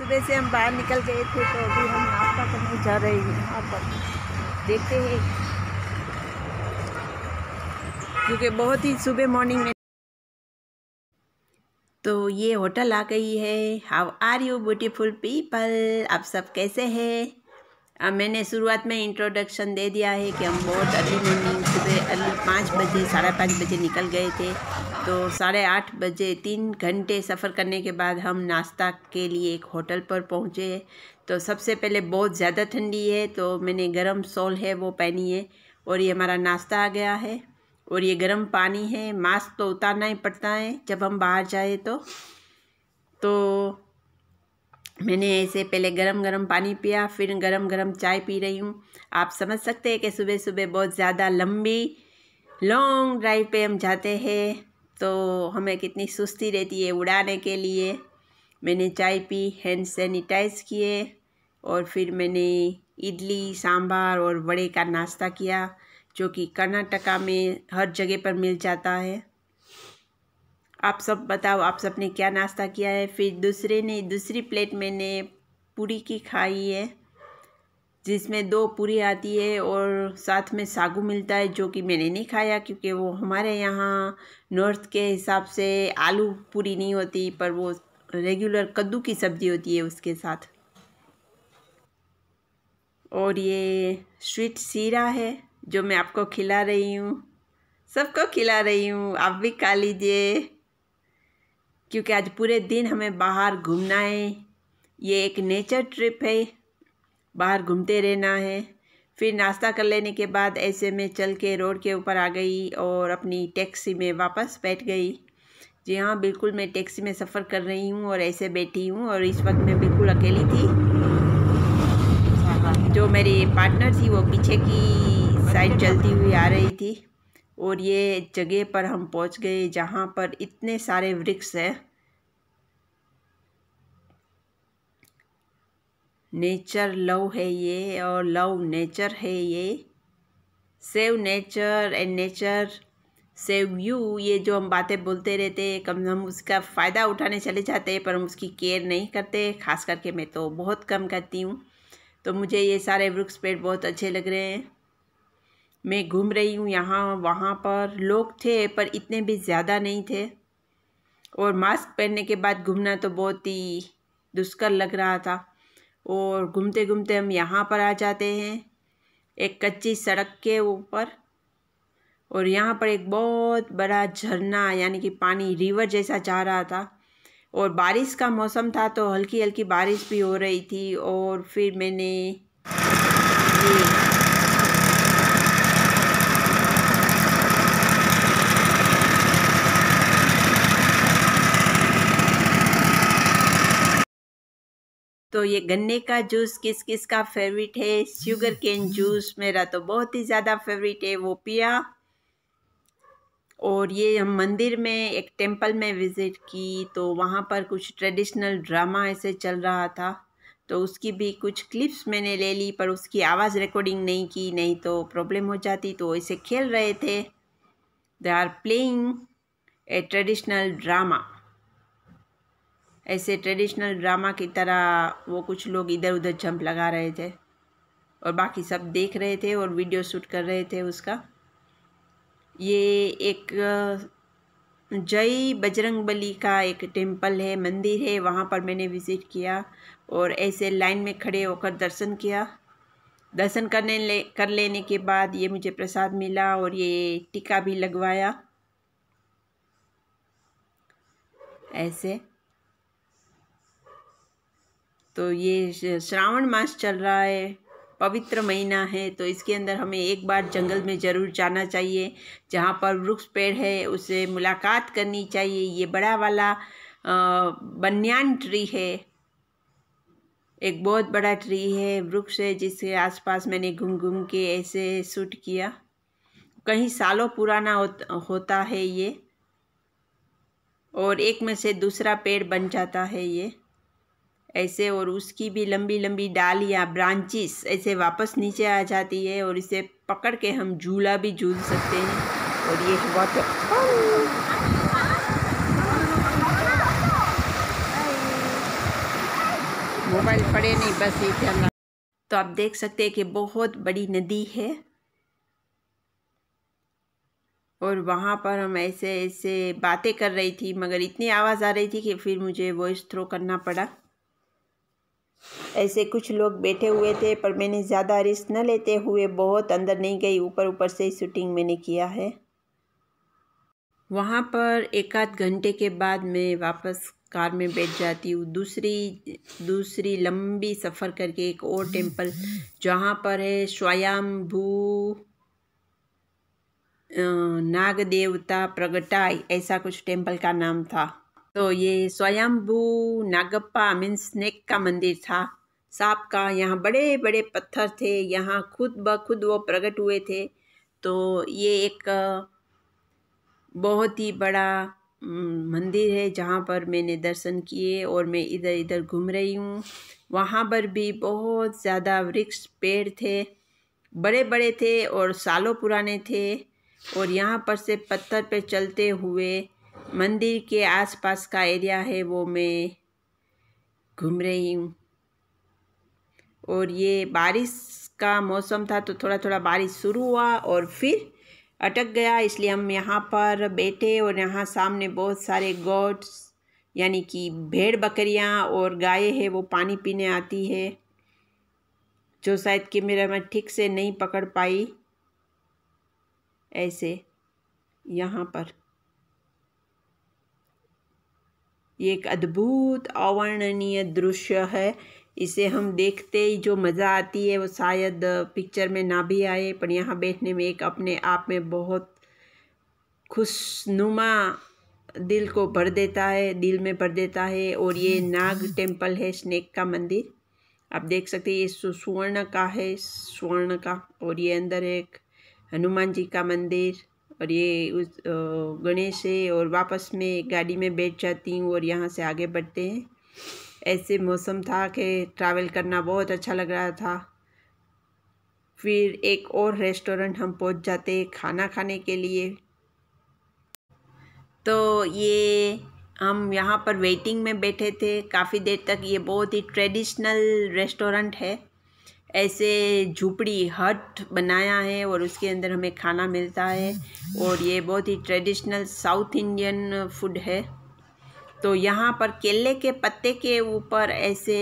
सुबह से हम बाहर निकल गए थे तो अभी हम यहाँ पर करने तो जा रहे हैं यहाँ पर देखते हैं क्योंकि बहुत ही सुबह मॉर्निंग में तो ये होटल आ गई है how are you beautiful people आप सब कैसे हैं मैंने शुरुआत में इंट्रोडक्शन दे दिया है कि हम बहुत अर्ली मॉर्निंग सुबह अर्ली पाँच बजे साढ़े पाँच बजे निकल गए थे तो साढ़े आठ बजे तीन घंटे सफ़र करने के बाद हम नाश्ता के लिए एक होटल पर पहुँचे तो सबसे पहले बहुत ज़्यादा ठंडी है तो मैंने गरम सोल है वो पहनी है और ये हमारा नाश्ता आ गया है और ये गरम पानी है मास्क तो उतारना ही पड़ता है जब हम बाहर जाए तो तो मैंने ऐसे पहले गरम गरम पानी पिया फिर गरम गरम चाय पी रही हूँ आप समझ सकते हैं कि सुबह सुबह बहुत ज़्यादा लंबी लॉन्ग ड्राइव पे हम जाते हैं तो हमें कितनी सुस्ती रहती है उड़ाने के लिए मैंने चाय पी हैंड सैनिटाइज किए और फिर मैंने इडली सांभर और वड़े का नाश्ता किया जो कि कर्नाटका में हर जगह पर मिल जाता है आप सब बताओ आप सब ने क्या नाश्ता किया है फिर दूसरे ने दूसरी प्लेट मैंने पूरी की खाई है जिसमें दो पूरी आती है और साथ में सागू मिलता है जो कि मैंने नहीं खाया क्योंकि वो हमारे यहाँ नॉर्थ के हिसाब से आलू पूरी नहीं होती पर वो रेगुलर कद्दू की सब्ज़ी होती है उसके साथ और ये स्वीट सीरा है जो मैं आपको खिला रही हूँ सबको खिला रही हूँ आप भी खा लीजिए क्योंकि आज पूरे दिन हमें बाहर घूमना है ये एक नेचर ट्रिप है बाहर घूमते रहना है फिर नाश्ता कर लेने के बाद ऐसे में चल के रोड के ऊपर आ गई और अपनी टैक्सी में वापस बैठ गई जी हाँ बिल्कुल मैं टैक्सी में सफ़र कर रही हूँ और ऐसे बैठी हूँ और इस वक्त मैं बिल्कुल अकेली थी जो मेरी पार्टनर थी वो पीछे की साइड चलती हुई आ रही थी और ये जगह पर हम पहुँच गए जहाँ पर इतने सारे वृक्ष हैं नेचर लव है ये और लव नेचर है ये save nature and nature save you ये जो हम बातें बोलते रहते हैं कम हम उसका फ़ायदा उठाने चले जाते हैं पर हम उसकी केयर नहीं करते खास करके मैं तो बहुत कम करती हूँ तो मुझे ये सारे वृक्ष पेड़ बहुत अच्छे लग रहे हैं मैं घूम रही हूँ यहाँ वहाँ पर लोग थे पर इतने भी ज़्यादा नहीं थे और मास्क पहनने के बाद घूमना तो बहुत ही दुष्कर लग रहा था और घूमते घूमते हम यहाँ पर आ जाते हैं एक कच्ची सड़क के ऊपर और यहाँ पर एक बहुत बड़ा झरना यानी कि पानी रिवर जैसा जा रहा था और बारिश का मौसम था तो हल्की हल्की बारिश भी हो रही थी और फिर मैंने ये तो ये गन्ने का जूस किस किस का फेवरेट है शुगर केन जूस मेरा तो बहुत ही ज़्यादा फेवरेट है वो पिया और ये हम मंदिर में एक टेंपल में विज़िट की तो वहाँ पर कुछ ट्रेडिशनल ड्रामा ऐसे चल रहा था तो उसकी भी कुछ क्लिप्स मैंने ले ली पर उसकी आवाज़ रिकॉर्डिंग नहीं की नहीं तो प्रॉब्लम हो जाती तो ऐसे खेल रहे थे they are playing a traditional drama ऐसे ट्रेडिशनल ड्रामा की तरह वो कुछ लोग इधर उधर जंप लगा रहे थे और बाकी सब देख रहे थे और वीडियो शूट कर रहे थे उसका ये एक जय बजरंग बली का एक टेम्पल है मंदिर है वहाँ पर मैंने विज़िट किया और ऐसे लाइन में खड़े होकर दर्शन किया दर्शन करने ले कर लेने के बाद ये मुझे प्रसाद मिला और ये टीका भी लगवाया ऐसे तो ये श्रावण मास चल रहा है पवित्र महीना है तो इसके अंदर हमें एक बार जंगल में ज़रूर जाना चाहिए जहाँ पर वृक्ष पेड़ है उसे मुलाकात करनी चाहिए ये बड़ा वाला बनियान ट्री है एक बहुत बड़ा ट्री है वृक्ष है जिसके आसपास मैंने घूम घूम के ऐसे शूट किया कहीं सालों पुराना होता है ये और एक में से दूसरा पेड़ बन जाता है ये ऐसे और उसकी भी लंबी लंबी डालियाँ ब्रांचिस ऐसे वापस नीचे आ जाती है और इसे पकड़ के हम झूला भी झूल सकते हैं और ये बहुत तो मोबाइल पड़े नहीं बस ये तो आप देख सकते हैं कि बहुत बड़ी नदी है और वहाँ पर हम ऐसे ऐसे बातें कर रही थी मगर इतनी आवाज़ आ रही थी कि फिर मुझे वॉइस थ्रो करना पड़ा ऐसे कुछ लोग बैठे हुए थे पर मैंने ज़्यादा रिस्क न लेते हुए बहुत अंदर नहीं गई ऊपर ऊपर से ही शूटिंग मैंने किया है वहाँ पर एक आध घंटे के बाद मैं वापस कार में बैठ जाती हूँ दूसरी दूसरी लंबी सफ़र करके एक और टेम्पल जहाँ पर है स्वयंभू नाग देवता प्रगटाई ऐसा कुछ टेम्पल का नाम था तो ये स्वयंभू नागप्पा मीन स्नेक का मंदिर था सांप का यहाँ बड़े बड़े पत्थर थे यहाँ खुद ब खुद वो प्रकट हुए थे तो ये एक बहुत ही बड़ा मंदिर है जहाँ पर मैंने दर्शन किए और मैं इधर इधर घूम रही हूँ वहाँ पर भी बहुत ज़्यादा वृक्ष पेड़ थे बड़े बड़े थे और सालों पुराने थे और यहाँ पर से पत्थर पे चलते हुए मंदिर के आसपास का एरिया है वो मैं घूम रही हूँ और ये बारिश का मौसम था तो थोड़ा थोड़ा बारिश शुरू हुआ और फिर अटक गया इसलिए हम यहाँ पर बैठे और यहाँ सामने बहुत सारे गोट्स यानी कि भेड़ बकरियाँ और गायें हैं वो पानी पीने आती है जो शायद कि मेरा मैं ठीक से नहीं पकड़ पाई ऐसे यहाँ पर ये एक अद्भुत अवर्णनीय दृश्य है इसे हम देखते ही जो मज़ा आती है वो शायद पिक्चर में ना भी आए पर यहाँ बैठने में एक अपने आप में बहुत खुशनुमा दिल को भर देता है दिल में भर देता है और ये नाग टेम्पल है स्नेक का मंदिर आप देख सकते हैं ये सुवर्ण का है स्वर्ण का और ये अंदर एक हनुमान जी का मंदिर और ये उस गणेश है और वापस में गाड़ी में बैठ जाती हूँ और यहाँ से आगे बढ़ते हैं ऐसे मौसम था कि ट्रैवल करना बहुत अच्छा लग रहा था फिर एक और रेस्टोरेंट हम पहुँच जाते खाना खाने के लिए तो ये हम यहाँ पर वेटिंग में बैठे थे काफ़ी देर तक ये बहुत ही ट्रेडिशनल रेस्टोरेंट है ऐसे झुपड़ी हट बनाया है और उसके अंदर हमें खाना मिलता है और ये बहुत ही ट्रेडिशनल साउथ इंडियन फूड है तो यहाँ पर केले के पत्ते के ऊपर ऐसे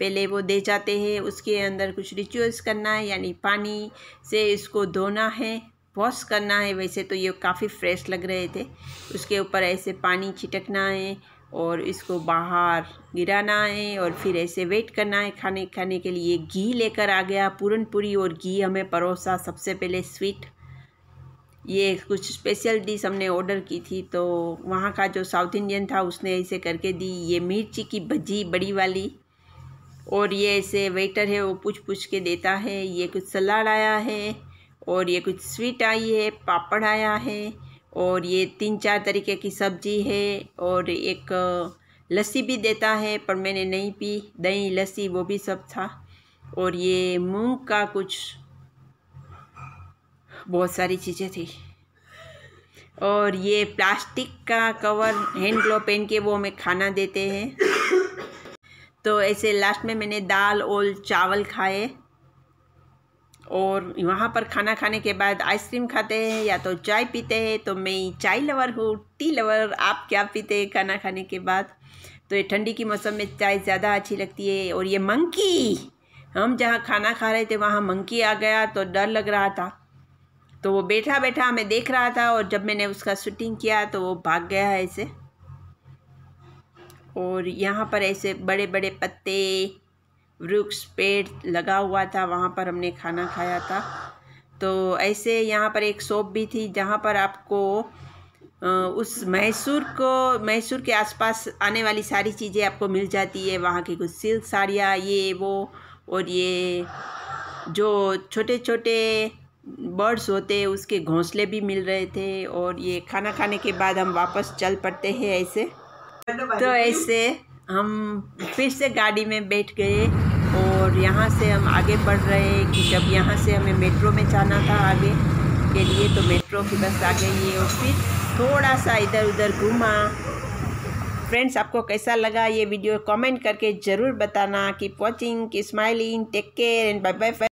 पहले वो दे जाते हैं उसके अंदर कुछ रिचुअल्स करना है यानी पानी से इसको धोना है वॉश करना है वैसे तो ये काफ़ी फ्रेश लग रहे थे उसके ऊपर ऐसे पानी छिटकना है और इसको बाहर गिराना है और फिर ऐसे वेट करना है खाने खाने के लिए घी लेकर आ गया पूरन पूरी और घी हमें परोसा सबसे पहले स्वीट ये कुछ स्पेशल डिश हमने ऑर्डर की थी तो वहाँ का जो साउथ इंडियन था उसने ऐसे करके दी ये मिर्ची की भज्जी बड़ी वाली और ये ऐसे वेटर है वो पूछ पूछ के देता है ये कुछ सलाद आया है और ये कुछ स्वीट आई है पापड़ आया है और ये तीन चार तरीके की सब्जी है और एक लस्सी भी देता है पर मैंने नहीं पी दही लस्सी वो भी सब था और ये मूंग का कुछ बहुत सारी चीज़ें थी और ये प्लास्टिक का कवर हैंड ग्लो पहन के वो हमें खाना देते हैं तो ऐसे लास्ट में मैंने दाल और चावल खाए और वहाँ पर खाना खाने के बाद आइसक्रीम खाते हैं या तो चाय पीते हैं तो मैं चाय लवर हूँ टी लवर आप क्या पीते हैं खाना खाने के बाद तो ये ठंडी के मौसम में चाय ज़्यादा अच्छी लगती है और ये मंकी हम जहाँ खाना खा रहे थे वहाँ मंकी आ गया तो डर लग रहा था तो वो बैठा बैठा हमें देख रहा था और जब मैंने उसका शूटिंग किया तो वो भाग गया है ऐसे और यहाँ पर ऐसे बड़े बड़े पत्ते वृक्ष पेड़ लगा हुआ था वहाँ पर हमने खाना खाया था तो ऐसे यहाँ पर एक शॉप भी थी जहाँ पर आपको उस मैसूर को मैसूर के आसपास आने वाली सारी चीज़ें आपको मिल जाती है वहाँ की कुछ सिल्क साड़ियाँ ये वो और ये जो छोटे छोटे बर्ड्स होते हैं उसके घोंसले भी मिल रहे थे और ये खाना खाने के बाद हम वापस चल पड़ते हैं ऐसे तो ऐसे हम फिर से गाड़ी में बैठ गए और यहाँ से हम आगे बढ़ रहे कि जब यहाँ से हमें मेट्रो में जाना था आगे के लिए तो मेट्रो की बस आ गई है और फिर थोड़ा सा इधर उधर घूमा फ्रेंड्स आपको कैसा लगा ये वीडियो कमेंट करके ज़रूर बताना कि watching keep smiling take care and bye bye